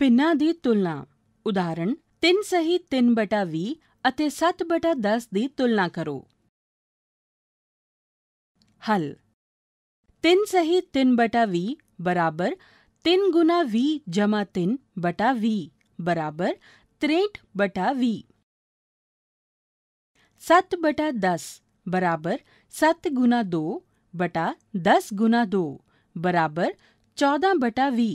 ਪਿੰਨਾਂ ਦੀ ਤੁਲਨਾ ਉਦਾਹਰਣ 3 ਸਹੀ 3/20 ਅਤੇ 7/10 ਦੀ ਤੁਲਨਾ ਕਰੋ ਹਲ 3 ਸਹੀ 3/20 बराबर 3 गुना वी जमा तीन बटा वी बराबर त्रेठ बटा वी सत बटा दस बराबर सत गुना दो बटा दस गुना दो बराबर चौदह बटा वी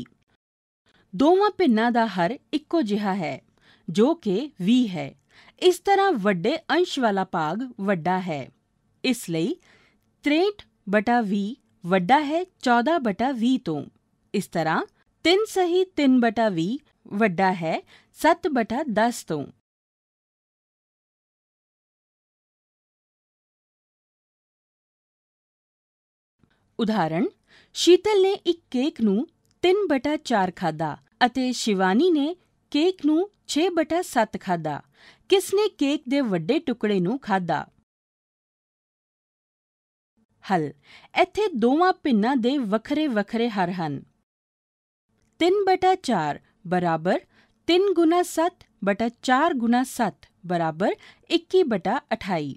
ਦੋਵਾਂ ਪਿੰਨਾਂ ਦਾ ਹਰ ਇੱਕੋ ਜਿਹਾ ਹੈ ਜੋ ਕਿ v ਹੈ ਇਸ ਤਰ੍ਹਾਂ ਵੱਡੇ ਅੰਸ਼ ਵਾਲਾ ਭਾਗ ਵੱਡਾ ਹੈ ਇਸ ਲਈ 63/20 ਵੱਡਾ ਹੈ 14/20 ਤੋਂ ਇਸ ਤਰ੍ਹਾਂ 3 ਸਹੀ 3/20 ਵੱਡਾ ਹੈ 7/10 ਤੋਂ ਉਦਾਹਰਣ ਸ਼ੀਤਲ ਨੇ ਇੱਕ ਕੇਕ ਨੂੰ 3/4 ਖਾਦਾ ਅਤੇ ਸ਼ਿਵਾਨੀ ਨੇ ਕੇਕ ਨੂੰ 6/7 ਖਾਦਾ ਕਿਸ ਨੇ ਕੇਕ ਦੇ ਵੱਡੇ ਟੁਕੜੇ ਨੂੰ ਖਾਦਾ ਹਲ ਇੱਥੇ ਦੋਵਾਂ ਪਿੰਨਾਂ ਦੇ ਵੱਖਰੇ ਵੱਖਰੇ ਹਰ ਹਨ 3/4 ਬਰਾਬਰ 3 ਗੁਣਾ 7 ਬਟਾ 4 ਗੁਣਾ 7 बराबर इक्की बटा अठाई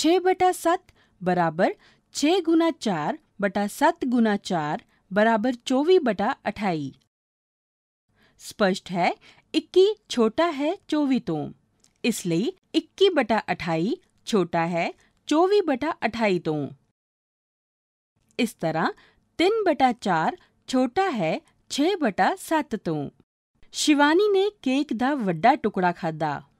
छः बटा सत बराबर छः गुना चार बटा सत गुना चार बराबर चौवी बटा अठाई स्पष्ट है इक्की छोटा है चौवी तो इसलिए इक्की बटा अठाई छोटा है चौवी बटा अठाई तो इस तरह तीन बटा चार छोटा है छे बटा सात तो शिवानी ने केक का व्डा टुकड़ा खादा